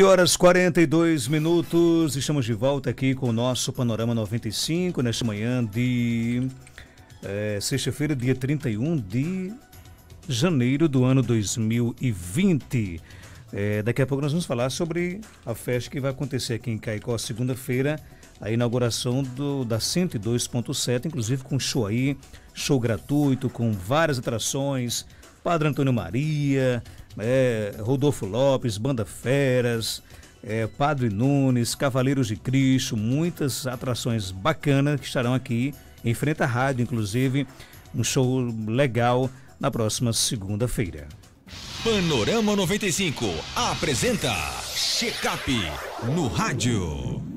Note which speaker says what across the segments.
Speaker 1: 7 horas 42 minutos, estamos de volta aqui com o nosso Panorama 95, nesta manhã de é, sexta-feira, dia 31 de janeiro do ano 2020. É, eh, daqui a pouco nós vamos falar sobre a festa que vai acontecer aqui em Caicó, segunda-feira, a inauguração do, da 102.7, inclusive com show aí, show gratuito, com várias atrações, Padre Antônio Maria, é, Rodolfo Lopes, Banda Feras, é, Padre Nunes, Cavaleiros de Cristo, muitas atrações bacanas que estarão aqui em frente à rádio, inclusive um show legal na próxima segunda-feira.
Speaker 2: Panorama 95 apresenta Checkup no rádio.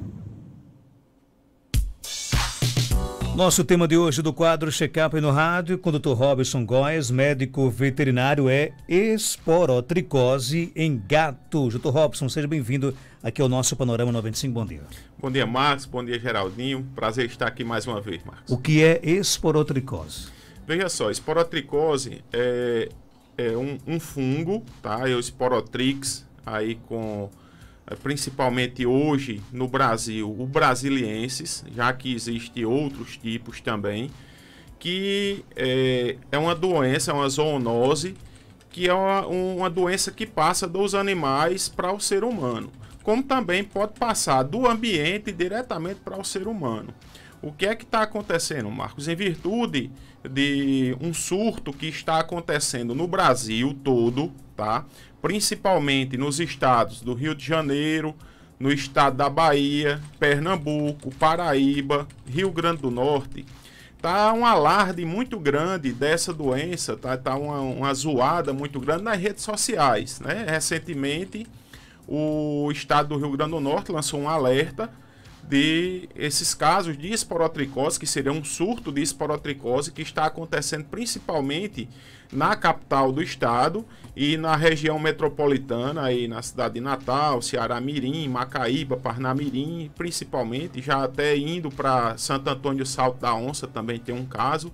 Speaker 1: Nosso tema de hoje do quadro Checkup no Rádio, com o Dr. Robson Góes, médico veterinário, é esporotricose em gato. Dr. Robson, seja bem-vindo aqui ao nosso Panorama 95. Bom dia.
Speaker 3: Bom dia, Marcos. Bom dia, Geraldinho. Prazer estar aqui mais uma vez, Marcos.
Speaker 1: O que é esporotricose?
Speaker 3: Veja só, esporotricose é, é um, um fungo, tá? É o esporotrix, aí com eh, principalmente hoje no Brasil, o brasiliensis, já que existe outros tipos também, que é, é uma doença, é uma zoonose, que é uma, uma doença que passa dos animais para o ser humano, como também pode passar do ambiente diretamente para o ser humano. O que é que está acontecendo, Marcos? Em virtude de um surto que está acontecendo no Brasil todo, tá? principalmente nos estados do Rio de Janeiro, no estado da Bahia, Pernambuco, Paraíba, Rio Grande do Norte, tá um alarde muito grande dessa doença, tá, tá uma, uma zoada muito grande nas redes sociais, né? Recentemente, o estado do Rio Grande do Norte lançou um alerta de esses casos de esporotricose, que seria um surto de esporotricose que está acontecendo principalmente na capital do estado e na região metropolitana, aí na cidade de Natal, Ceará Mirim, Macaíba, Parnamirim, principalmente, já até indo para Santo Antônio Salto da Onça também tem um caso.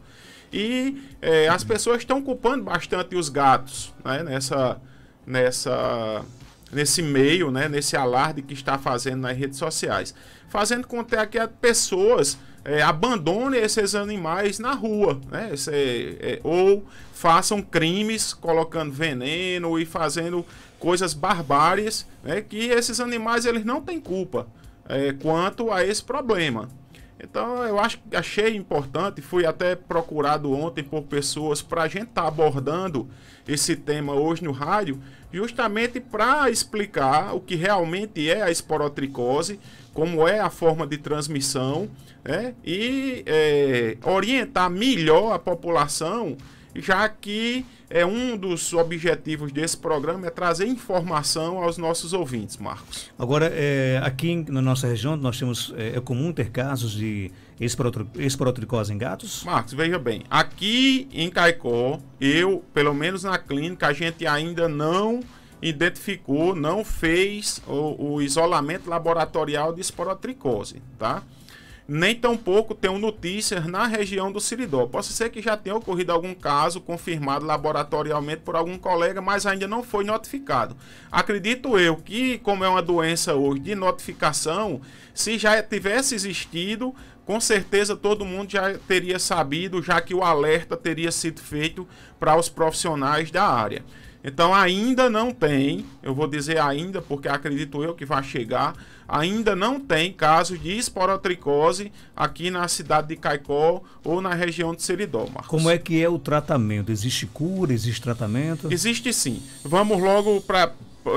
Speaker 3: E é, as pessoas estão culpando bastante os gatos né, nessa, nessa, nesse meio, né, nesse alarde que está fazendo nas redes sociais. Fazendo com que as pessoas é, abandone esses animais na rua, né? Esse, é, ou façam crimes colocando veneno e fazendo coisas barbárias, né? Que esses animais eles não têm culpa é, quanto a esse problema. Então eu acho, achei importante, fui até procurado ontem por pessoas para a gente estar tá abordando esse tema hoje no rádio, justamente para explicar o que realmente é a esporotricose, como é a forma de transmissão, né? e é, orientar melhor a população já que é um dos objetivos desse programa é trazer informação aos nossos ouvintes, Marcos.
Speaker 1: Agora, é, aqui na nossa região, nós temos, é, é comum ter casos de esporotricose em gatos?
Speaker 3: Marcos, veja bem, aqui em Caicó, eu, pelo menos na clínica, a gente ainda não identificou, não fez o, o isolamento laboratorial de esporotricose, tá? nem tampouco tenho notícias na região do Siridó. Posso ser que já tenha ocorrido algum caso confirmado laboratorialmente por algum colega, mas ainda não foi notificado. Acredito eu que, como é uma doença hoje de notificação, se já tivesse existido, com certeza todo mundo já teria sabido, já que o alerta teria sido feito para os profissionais da área. Então ainda não tem, eu vou dizer ainda, porque acredito eu que vai chegar ainda não tem casos de esporotricose aqui na cidade de Caicó ou na região de Seridó, Marcos. Como é que é o tratamento? Existe cura? Existe tratamento? Existe sim. Vamos logo para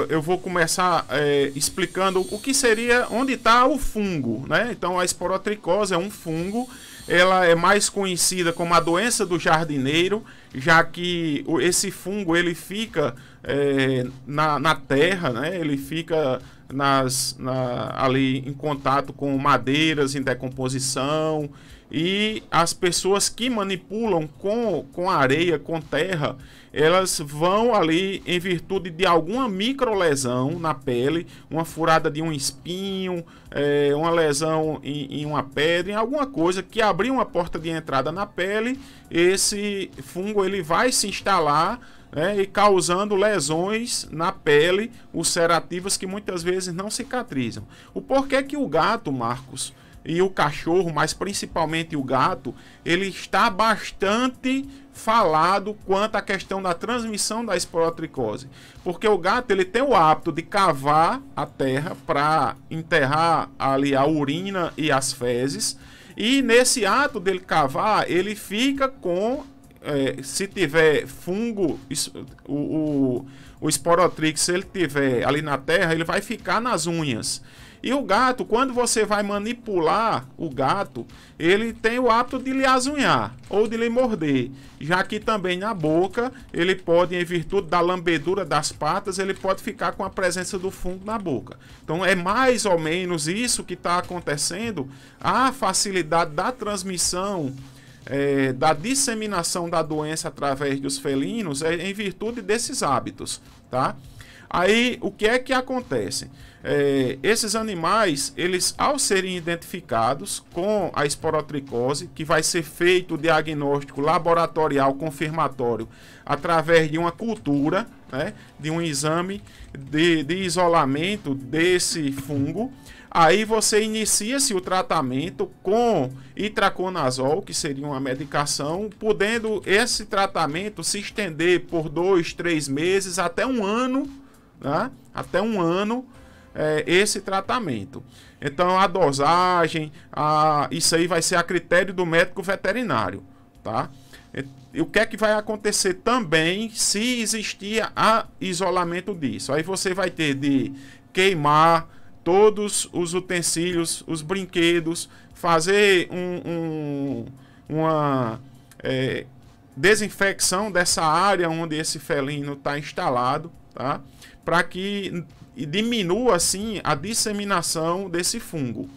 Speaker 3: eu vou começar é, explicando o que seria, onde está o fungo, né? Então a esporotricose é um fungo, ela é mais conhecida como a doença do jardineiro, já que esse fungo ele fica é, na, na terra, né? Ele fica nas, na, ali em contato com madeiras em decomposição e as pessoas que manipulam com, com areia, com terra, elas vão ali em virtude de alguma micro lesão na pele, uma furada de um espinho, é, uma lesão em, em, uma pedra, em alguma coisa que abrir uma porta de entrada na pele, esse fungo ele vai se instalar né, e causando lesões na pele ulcerativas que muitas vezes não cicatrizam. O porquê que o gato, Marcos, e o cachorro, mas principalmente o gato, ele está bastante falado quanto à questão da transmissão da esporotricose, porque o gato ele tem o hábito de cavar a terra para enterrar ali a urina e as fezes. E nesse ato dele cavar, ele fica com é, se tiver fungo, isso, o, o, o se ele tiver ali na terra, ele vai ficar nas unhas. E o gato, quando você vai manipular o gato, ele tem o hábito de lhe azunhar ou de lhe morder. Já que também na boca, ele pode, em virtude da lambedura das patas, ele pode ficar com a presença do fungo na boca. Então é mais ou menos isso que está acontecendo. A facilidade da transmissão é, da disseminação da doença através dos felinos é em virtude desses hábitos, tá? Aí o que é que acontece? É, esses animais, eles ao serem identificados com a esporotricose, que vai ser feito o diagnóstico laboratorial confirmatório através de uma cultura, né, de um exame de, de isolamento desse fungo, Aí você inicia-se o tratamento com itraconazol, que seria uma medicação, podendo esse tratamento se estender por dois, três meses, até um ano, né? Até um ano é, esse tratamento. Então a dosagem, a, isso aí vai ser a critério do médico veterinário, tá? E o que é que vai acontecer também se existir a isolamento disso? Aí você vai ter de queimar todos os utensílios, os brinquedos, fazer um, um, uma é, desinfecção dessa área onde esse felino está instalado, tá? Para que diminua assim a disseminação desse fungo.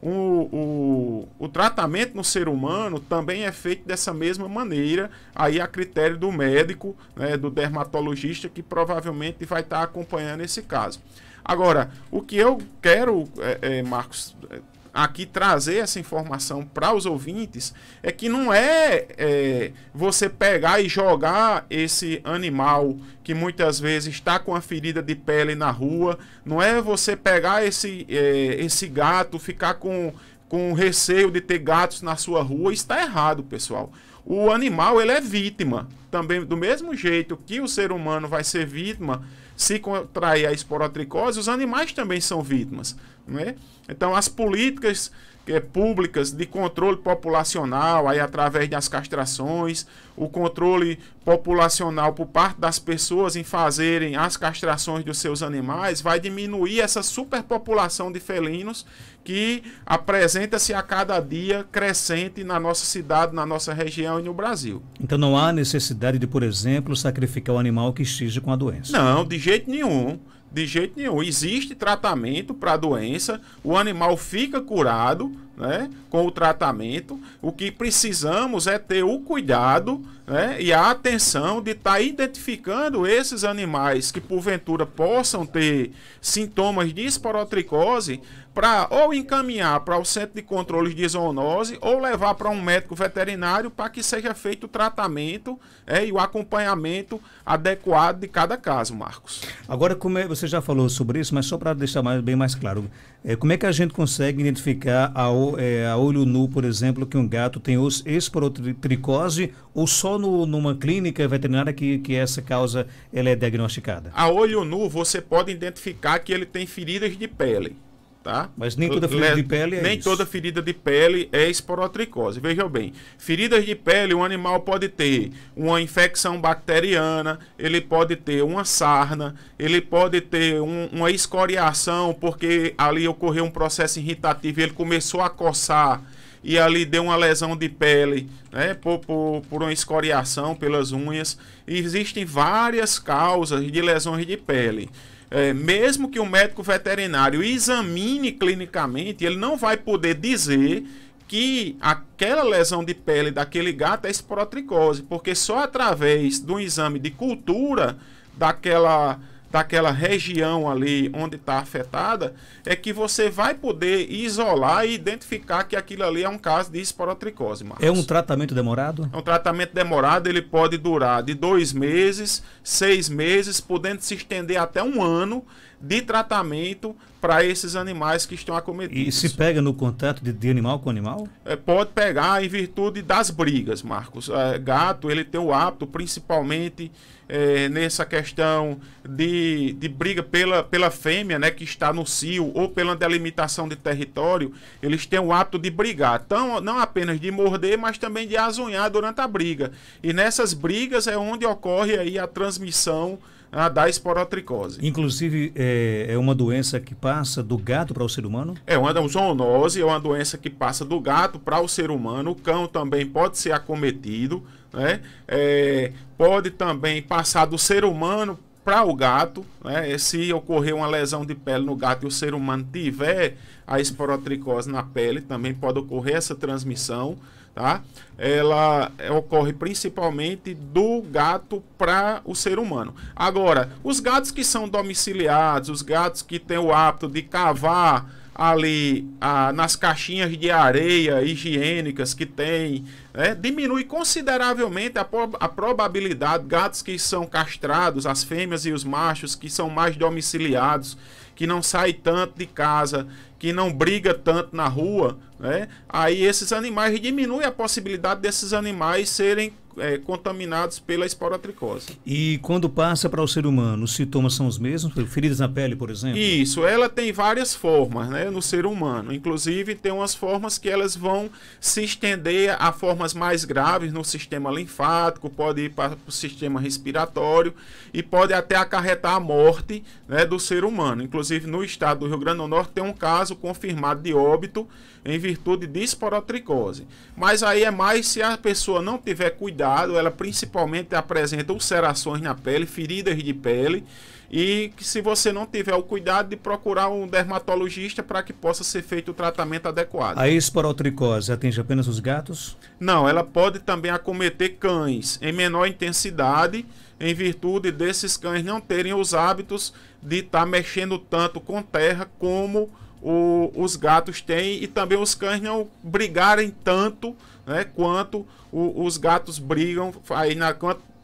Speaker 3: O, o, o, tratamento no ser humano também é feito dessa mesma maneira, aí a critério do médico, né, do dermatologista, que provavelmente vai estar tá acompanhando esse caso. Agora, o que eu quero, é, é, Marcos, é, aqui trazer essa informação para os ouvintes é que não é, é, você pegar e jogar esse animal que muitas vezes está com a ferida de pele na rua, não é você pegar esse, é, esse gato, ficar com, com receio de ter gatos na sua rua, está errado, pessoal. O animal ele é vítima também do mesmo jeito que o ser humano vai ser vítima se contrair a esporotricose, os animais também são vítimas. Né? Então, as políticas é, públicas de controle populacional, aí através das castrações, o controle populacional por parte das pessoas em fazerem as castrações dos seus animais, vai diminuir essa superpopulação de felinos que apresenta-se a cada dia crescente na nossa cidade, na nossa região e no Brasil.
Speaker 1: Então não há necessidade de, por exemplo, sacrificar o animal que esteja com a doença? Não, de jeito nenhum.
Speaker 3: De jeito nenhum. Existe tratamento para a doença, o animal fica curado né, com o tratamento. O que precisamos é ter o cuidado né? e a atenção de estar tá identificando esses animais que porventura possam ter sintomas de esporotricose para ou encaminhar para o centro de controle de zoonose ou levar para um médico veterinário para que seja feito o tratamento é, e o acompanhamento adequado de cada caso, Marcos.
Speaker 1: Agora, como é, você já falou sobre isso, mas só para deixar mais, bem mais claro, é, como é que a gente consegue identificar a, é, a olho nu, por exemplo, que um gato tem esporotricose ou só no, numa clínica veterinária que, que essa causa ela é diagnosticada?
Speaker 3: A olho nu, você pode identificar que ele tem feridas de pele. Tá? Mas nem toda ferida de pele é Nem isso. toda ferida de pele é esporotricose. Vejam bem, feridas de pele, um animal pode ter uma infecção bacteriana, ele pode ter uma sarna, ele pode ter um, uma escoriação, porque ali ocorreu um processo irritativo e ele começou a coçar e ali deu uma lesão de pele, né, por, por, por uma escoriação pelas unhas. E existem várias causas de lesões de pele. É, mesmo que o médico veterinário examine clinicamente, ele não vai poder dizer que aquela lesão de pele daquele gato é esporotricose, porque só através do exame de cultura daquela daquela região ali onde está afetada, é que você vai poder isolar e identificar que aquilo ali é um caso de esporotricose. Marcos. É um
Speaker 1: tratamento demorado? É
Speaker 3: um tratamento demorado, ele pode durar de dois meses, seis meses, podendo se estender até um ano de tratamento para esses animais que estão acometidos. E se pega no contato de, de animal com animal? É, pode pegar em virtude das brigas, Marcos. É, gato, ele tem o hábito, principalmente é, nessa questão de, de briga pela, pela fêmea, né, que está no cio, ou pela delimitação de território, eles têm o hábito de brigar, tão, não apenas de morder, mas também de azunhar durante a briga. E nessas brigas é onde ocorre aí a transmissão a da esporotricose.
Speaker 1: Inclusive, é, é, uma doença que passa do gato para o ser humano?
Speaker 3: É, uma zoonose é uma doença que passa do gato para o ser humano. O cão também pode ser acometido, né? É, pode também passar do ser humano para o gato, né? se ocorrer uma lesão de pele no gato e o ser humano tiver a esporotricose na pele, também pode ocorrer essa transmissão tá? Ela é, ocorre principalmente do gato para o ser humano. Agora, os gatos que são domiciliados, os gatos que têm o hábito de cavar ali ah, nas caixinhas de areia higiênicas que tem, né, diminui consideravelmente a, a probabilidade gatos que são castrados, as fêmeas e os machos que são mais domiciliados que não sai tanto de casa, que não briga tanto na rua, né? Aí esses animais diminui a possibilidade desses animais serem é, contaminados pela esporotricose.
Speaker 1: E quando passa para o ser humano, os sintomas são os mesmos? Feridas na pele, por exemplo?
Speaker 3: Isso, ela tem várias formas né, no ser humano. Inclusive, tem umas formas que elas vão se estender a formas mais graves no sistema linfático, pode ir para o sistema respiratório e pode até acarretar a morte né, do ser humano. Inclusive, no estado do Rio Grande do Norte, tem um caso confirmado de óbito em virtude de esporotricose. Mas aí é mais se a pessoa não tiver cuidado cuidado, ela principalmente apresenta ulcerações na pele, feridas de pele, e que se você não tiver o cuidado de procurar um dermatologista para que possa ser feito o tratamento adequado. A
Speaker 1: esporotricose atinge apenas os
Speaker 3: gatos? Não, ela pode também acometer cães em menor intensidade, em virtude desses cães não terem os hábitos de estar tá mexendo tanto com terra como o, os gatos têm e também os cães não brigarem tanto né, quanto o, os gatos brigam aí na,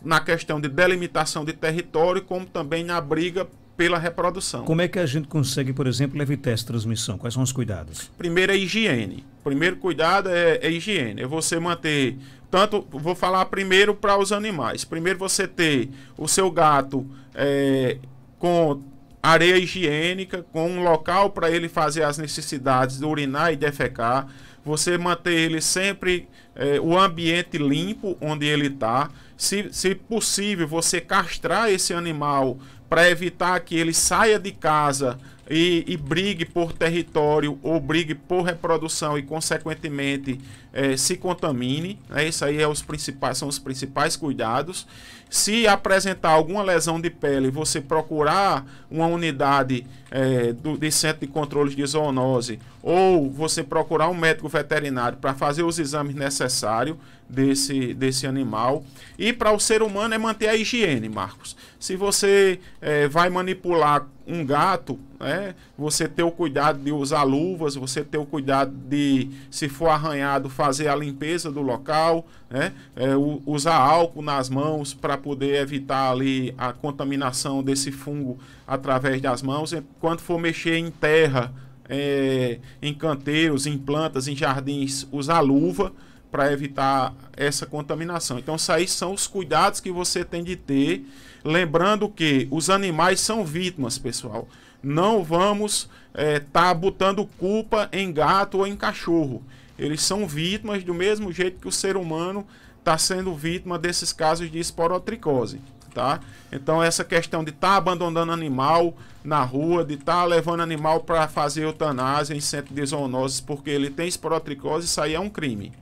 Speaker 3: na questão de delimitação de território, como também na briga pela reprodução. Como
Speaker 1: é que a gente consegue, por exemplo, evitar essa transmissão? Quais são os cuidados?
Speaker 3: Primeiro é higiene. Primeiro cuidado é, é higiene. É você manter. Tanto, vou falar primeiro para os animais. Primeiro você ter o seu gato é, com areia higiênica, com um local para ele fazer as necessidades de urinar e defecar você manter ele sempre é, o ambiente limpo onde ele está. Se, se possível, você castrar esse animal para evitar que ele saia de casa e, e brigue por território ou brigue por reprodução e, consequentemente, é, se contamine. Né? Isso aí é os principais, são os principais cuidados. Se apresentar alguma lesão de pele, você procurar uma unidade é, do, de centro de controle de zoonose ou você procurar um médico veterinário para fazer os exames necessários desse, desse animal. E para o ser humano é manter a higiene, Marcos. Se você é, vai manipular um gato, né? Você ter o cuidado de usar luvas, você ter o cuidado de, se for arranhado, fazer a limpeza do local, né? É, usar álcool nas mãos para poder evitar ali a contaminação desse fungo através das mãos. Quando for mexer em terra, é, em canteiros, em plantas, em jardins, usar luva para evitar essa contaminação. Então, isso aí são os cuidados que você tem de ter Lembrando que os animais são vítimas, pessoal. Não vamos estar é, tá botando culpa em gato ou em cachorro. Eles são vítimas do mesmo jeito que o ser humano está sendo vítima desses casos de esporotricose. Tá? Então essa questão de estar tá abandonando animal na rua, de estar tá levando animal para fazer eutanásia em centro de zoonoses porque ele tem esporotricose, isso aí é um crime.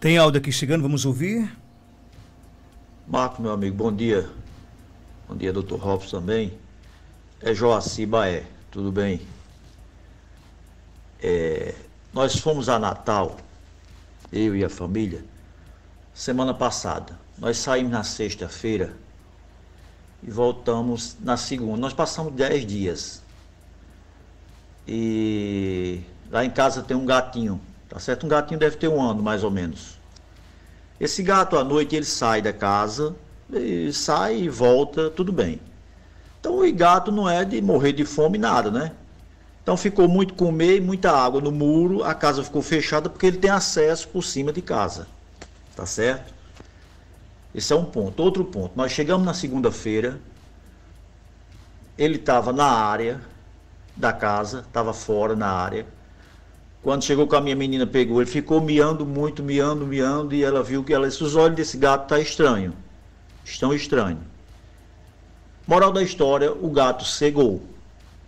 Speaker 1: Tem áudio aqui chegando, vamos ouvir?
Speaker 2: Marco, meu amigo, bom dia. Bom dia, doutor Robson também. É Joaci Baé, tudo bem? É, nós fomos a Natal, eu e a família, semana passada. Nós saímos na sexta-feira e voltamos na segunda. Nós passamos dez dias. E lá em casa tem um gatinho, tá certo? Um gatinho deve ter um ano mais ou menos. Esse gato à noite ele sai da casa e sai e volta, tudo bem. Então o gato não é de morrer de fome, nada, né? Então ficou muito comer e muita água no muro, a casa ficou fechada porque ele tem acesso por cima de casa. Tá certo? Esse é um ponto. Outro ponto, nós chegamos na segunda-feira, ele estava na área da casa, estava fora na área. Quando chegou com a minha menina, pegou, ele ficou miando muito, miando, miando, e ela viu que ela disse, os olhos desse gato tá estranho estão estranhos. Moral da história, o gato cegou.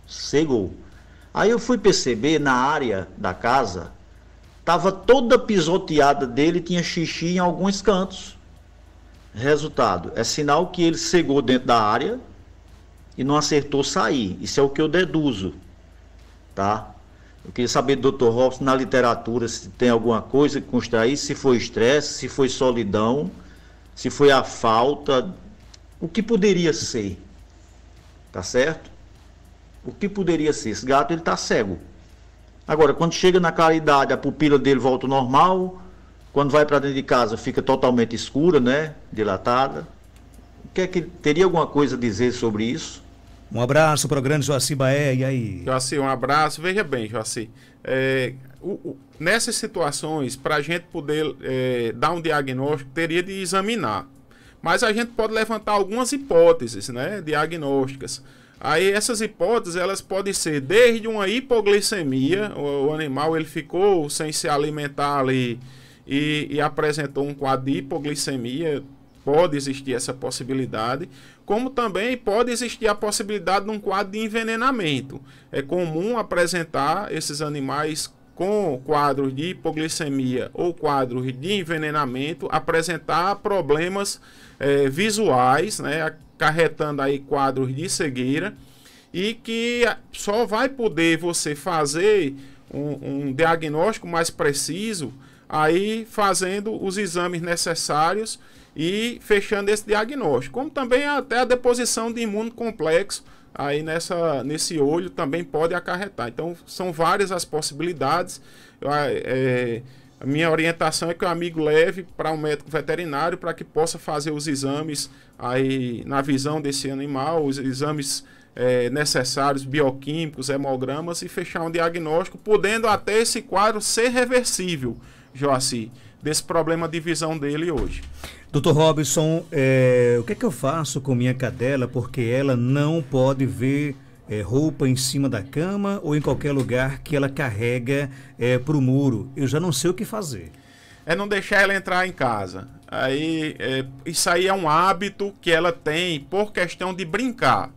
Speaker 2: Cegou. Aí eu fui perceber na área da casa, tava toda pisoteada dele, tinha xixi em alguns cantos. Resultado, é sinal que ele cegou dentro da área e não acertou sair. Isso é o que eu deduzo, tá? Eu queria saber doutor Dr. Robson na literatura se tem alguma coisa que constrair, se foi estresse, se foi solidão se foi a falta, o que poderia ser, tá certo? O que poderia ser? Esse gato ele tá cego. Agora, quando chega na claridade, a pupila dele volta ao normal. Quando vai para dentro de casa, fica totalmente escura, né? Dilatada. O que é que teria alguma coisa a dizer sobre isso?
Speaker 1: Um abraço para o grande Joaci Baé, e aí?
Speaker 3: Joaci, um abraço. Veja bem, Joaci, é, o, o, nessas situações, para a gente poder é, dar um diagnóstico, teria de examinar. Mas a gente pode levantar algumas hipóteses né, diagnósticas. Aí essas hipóteses elas podem ser desde uma hipoglicemia, o, o animal ele ficou sem se alimentar ali e, e apresentou um quadro de hipoglicemia, Pode existir essa possibilidade, como também pode existir a possibilidade de um quadro de envenenamento. É comum apresentar esses animais com quadros de hipoglicemia ou quadros de envenenamento apresentar problemas é, visuais, né, acarretando aí quadros de cegueira e que só vai poder você fazer um, um diagnóstico mais preciso aí fazendo os exames necessários e fechando esse diagnóstico, como também até a deposição de imuno complexo aí nessa, nesse olho também pode acarretar. Então são várias as possibilidades. Eu, ah, é, a minha orientação é que o amigo leve para um médico veterinário para que possa fazer os exames aí na visão desse animal, os exames é, necessários, bioquímicos, hemogramas e fechar um diagnóstico, podendo até esse quadro ser reversível, Joaci, desse problema de visão dele hoje.
Speaker 1: Doutor Robson, é, o que é que eu faço com minha cadela porque ela não pode ver é, roupa em cima da cama ou em qualquer lugar que ela carrega é, para o muro? Eu já não sei o que fazer.
Speaker 3: É não deixar ela entrar em casa. Aí, é, isso aí é um hábito que ela tem por questão de brincar.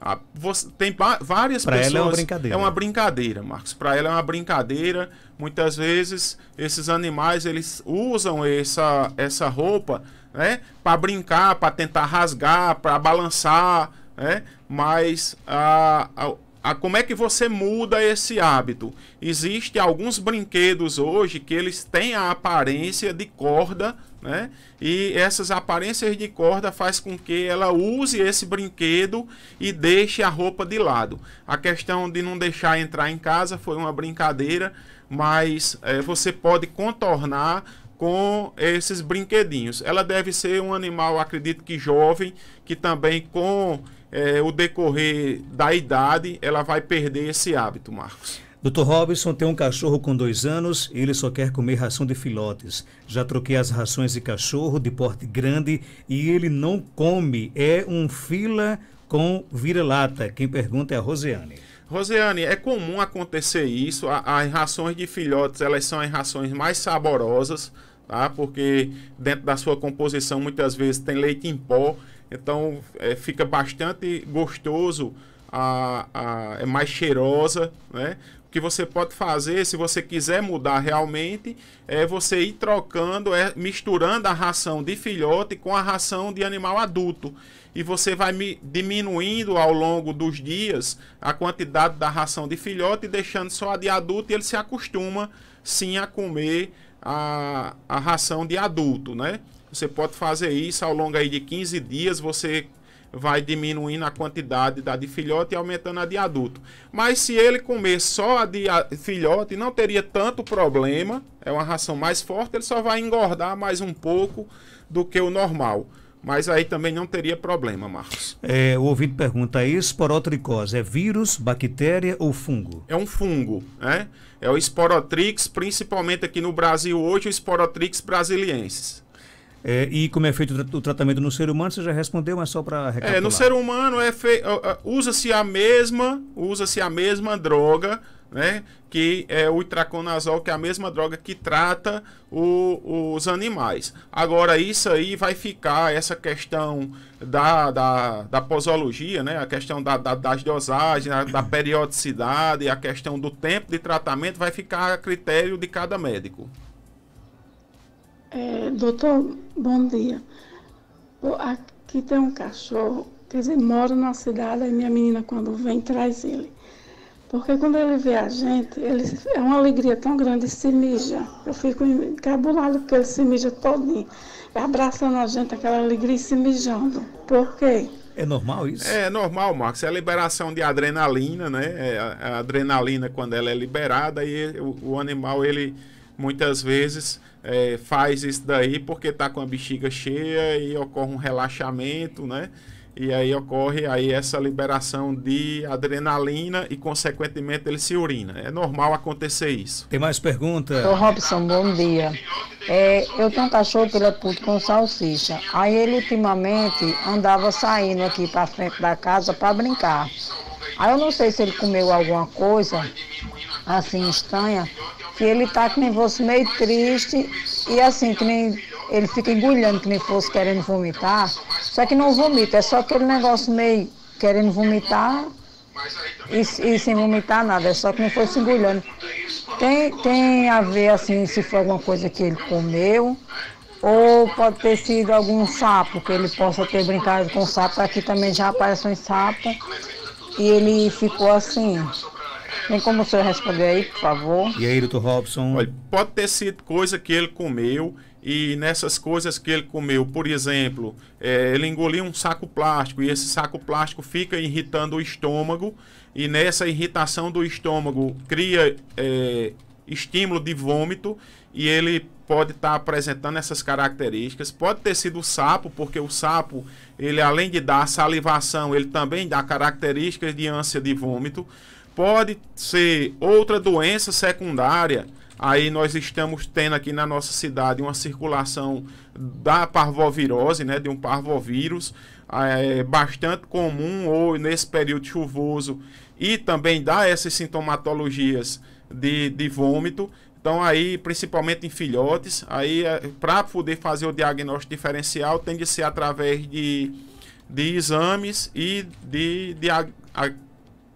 Speaker 3: Ah, você, tem várias pra pessoas. Ela é uma brincadeira. É uma brincadeira, Marcos. Para ela é uma brincadeira. Muitas vezes esses animais eles usam essa, essa roupa né? Para brincar, para tentar rasgar, para balançar, né? Mas a, a, a, como é que você muda esse hábito? Existem alguns brinquedos hoje que eles têm a aparência de corda, né? E essas aparências de corda faz com que ela use esse brinquedo e deixe a roupa de lado. A questão de não deixar entrar em casa foi uma brincadeira, mas é, você pode contornar com esses brinquedinhos. Ela deve ser um animal, acredito que jovem, que também com é, o decorrer da idade, ela vai perder esse hábito, Marcos.
Speaker 1: Dr. Robinson tem um cachorro com dois anos e ele só quer comer ração de filhotes. Já troquei as rações de cachorro de porte grande e ele não come. É um fila com vira-lata. Quem pergunta é a Rosiane.
Speaker 3: Rosiane, é comum acontecer isso. As rações de filhotes, elas são as rações mais saborosas tá? Porque dentro da sua composição muitas vezes tem leite em pó, então é, fica bastante gostoso, a, a, é mais cheirosa, né? O que você pode fazer, se você quiser mudar realmente, é você ir trocando, é, misturando a ração de filhote com a ração de animal adulto. E você vai diminuindo ao longo dos dias a quantidade da ração de filhote, deixando só a de adulto, e ele se acostuma sim a comer a, a ração de adulto, né? Você pode fazer isso ao longo aí de 15 dias, você vai diminuindo a quantidade da de filhote e aumentando a de adulto. Mas se ele comer só a de filhote, não teria tanto problema, é uma ração mais forte, ele só vai engordar mais um pouco do que o normal. Mas aí também não teria problema, Marcos.
Speaker 1: É, o ouvinte pergunta esporotricose é vírus, bactéria ou fungo?
Speaker 3: É um fungo, né? É o esporotrix, principalmente aqui no Brasil hoje, o esporotrix brasiliensis.
Speaker 1: É, e como é feito o tratamento no ser humano, você já respondeu, mas só para recapitular. É, no ser
Speaker 3: humano é fe... usa-se a mesma, usa-se a mesma droga né? Que é o itraconazol, que é a mesma droga que trata o, os animais. Agora, isso aí vai ficar, essa questão da, da, da posologia, né? A questão da, da das dosagens, da periodicidade, a questão do tempo de tratamento, vai ficar a critério de cada médico.
Speaker 2: É, doutor, bom dia. Aqui tem um cachorro, quer dizer, moro na cidade, e minha menina, quando vem, traz ele. Porque quando ele vê a gente, ele, é uma alegria tão grande, se mija. Eu fico encabulado porque ele se mija todinho, abraçando a gente, aquela alegria e se mijando. Por quê?
Speaker 3: É normal isso? É, normal, Marcos. É a liberação de adrenalina, né? É a, a, adrenalina, quando ela é liberada, e o, o animal, ele muitas vezes é, faz isso daí porque está com a bexiga cheia e ocorre um relaxamento, né? e aí ocorre aí essa liberação de adrenalina e consequentemente ele se urina. É normal acontecer isso. Tem mais perguntas? Ô
Speaker 1: Robson, bom dia. É,
Speaker 2: eu tenho um cachorro que ele é puto com salsicha. Aí ele ultimamente andava saindo aqui para frente da casa para brincar. Aí eu não sei se ele comeu alguma coisa
Speaker 1: assim estranha, que ele tá que nem fosse meio triste e assim que nem ele fica engolhando que nem fosse querendo vomitar. Só que não vomita, é só aquele negócio meio querendo vomitar e, e sem vomitar nada, é só que nem fosse engolhando. Tem, tem a ver assim se foi alguma coisa que ele comeu, ou pode ter sido algum sapo, que ele possa ter brincado com sapo. Aqui também já aparece um sapo. E ele ficou assim. Tem como o senhor
Speaker 2: responder aí, por favor?
Speaker 3: E aí, doutor Robson? Olha, pode ter sido coisa que ele comeu e nessas coisas que ele comeu, por exemplo, é, ele engoliu um saco plástico e esse saco plástico fica irritando o estômago e nessa irritação do estômago cria é, estímulo de vômito e ele pode estar tá apresentando essas características. Pode ter sido o sapo, porque o sapo, ele além de dar salivação, ele também dá características de ânsia de vômito. Pode ser outra doença secundária, Aí nós estamos tendo aqui na nossa cidade uma circulação da parvovirose, né, de um parvovírus, é, bastante comum ou nesse período chuvoso e também dá essas sintomatologias de, de vômito. Então aí, principalmente em filhotes, aí eh, para poder fazer o diagnóstico diferencial tem de ser através de, de exames e de, de a,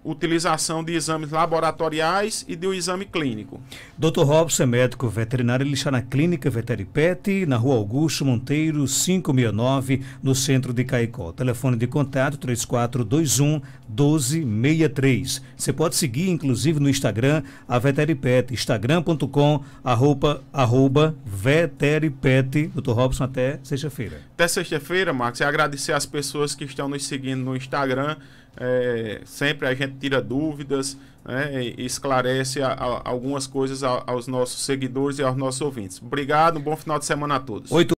Speaker 3: utilização de exames laboratoriais e de um exame clínico.
Speaker 1: Dr. Robson, é médico veterinário, ele está na Clínica Veteripet, na Rua Augusto Monteiro, 569, no centro de Caicó. Telefone de contato 3421 1263. Você pode seguir, inclusive, no Instagram, a Veteripet, instagram.com, arroba, arroba Veteripet. Dr. Robson, até sexta-feira.
Speaker 3: Até sexta-feira, Max. E agradecer às pessoas que estão nos seguindo no Instagram é, sempre a gente tira dúvidas né, esclarece a, a, algumas coisas a, aos nossos seguidores e aos nossos ouvintes. Obrigado, um bom final de semana a todos. Oito